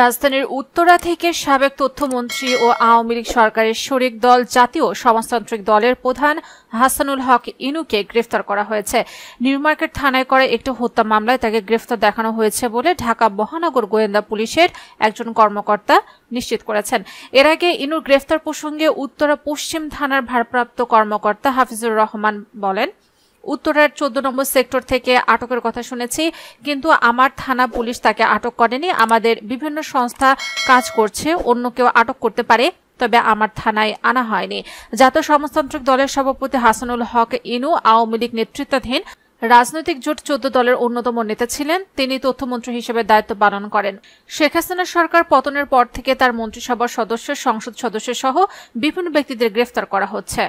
রাজধানীর উত্তরা থেকে সাবেক তথ্যমন্ত্রী ও আওয়ামী লীগ সরকারের শরিক দল জাতীয় সমাজতান্ত্রিক দলের প্রধান হাসানুল হক ইনুকে গ্রেফতার করা হয়েছে নিউমার্কেট থানায় করা একটি হত্যা মামলায় তাকে গ্রেফতার দেখানো হয়েছে বলে ঢাকা মহানগর গোয়েন্দা পুলিশের একজন কর্মকর্তা নিশ্চিত করেছেন এর আগে ইনুর গ্রেফতার প্রসঙ্গে উত্তরা পশ্চিম থানার ভারপ্রাপ্ত কর্মকর্তা হাফিজুর রহমান বলেন উত্তরার চোদ্দ নম্বর সেক্টর থেকে আটকের কথা শুনেছি কিন্তু আমার থানা পুলিশ তাকে আটক করেনি আমাদের বিভিন্ন সংস্থা কাজ করছে অন্য কেউ আটক করতে পারে তবে আমার থানায় আনা হয়নি জাতীয় সমাজতান্ত্রিক দলের সভাপতি হাসানুল হক ইনু আওয়ামী লীগ নেতৃত্বাধীন রাজনৈতিক জোট চোদ্দ দলের অন্যতম নেতা ছিলেন তিনি তথ্যমন্ত্রী হিসেবে দায়িত্ব পালন করেন শেখ হাসিনা সরকার পতনের পর থেকে তার মন্ত্রিসভার সদস্য সংসদ সদস্য সহ বিভিন্ন ব্যক্তিদের গ্রেফতার করা হচ্ছে